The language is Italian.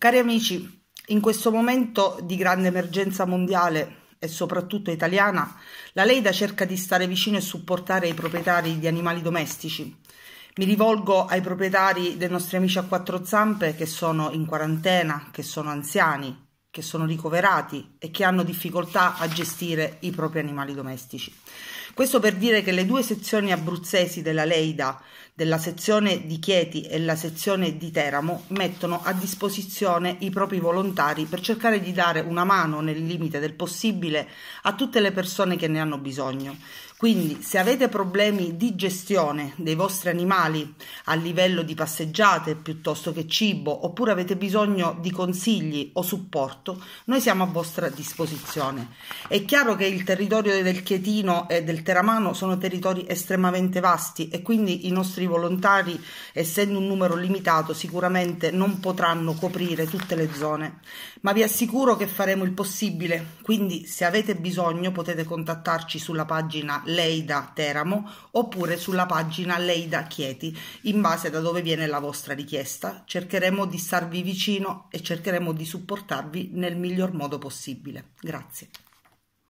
Cari amici, in questo momento di grande emergenza mondiale e soprattutto italiana, la Leida cerca di stare vicino e supportare i proprietari di animali domestici. Mi rivolgo ai proprietari dei nostri amici a quattro zampe che sono in quarantena, che sono anziani, che sono ricoverati e che hanno difficoltà a gestire i propri animali domestici. Questo per dire che le due sezioni abruzzesi della Leida, della sezione di Chieti e la sezione di Teramo, mettono a disposizione i propri volontari per cercare di dare una mano nel limite del possibile a tutte le persone che ne hanno bisogno. Quindi se avete problemi di gestione dei vostri animali a livello di passeggiate piuttosto che cibo, oppure avete bisogno di consigli o supporto, fatto, noi siamo a vostra disposizione. È chiaro che il territorio del Chietino e del Teramano sono territori estremamente vasti e quindi i nostri volontari, essendo un numero limitato, sicuramente non potranno coprire tutte le zone, ma vi assicuro che faremo il possibile, quindi se avete bisogno potete contattarci sulla pagina Leida Teramo oppure sulla pagina Leida Chieti, in base da dove viene la vostra richiesta. Cercheremo di starvi vicino e cercheremo di supportarvi nel miglior modo possibile. Grazie.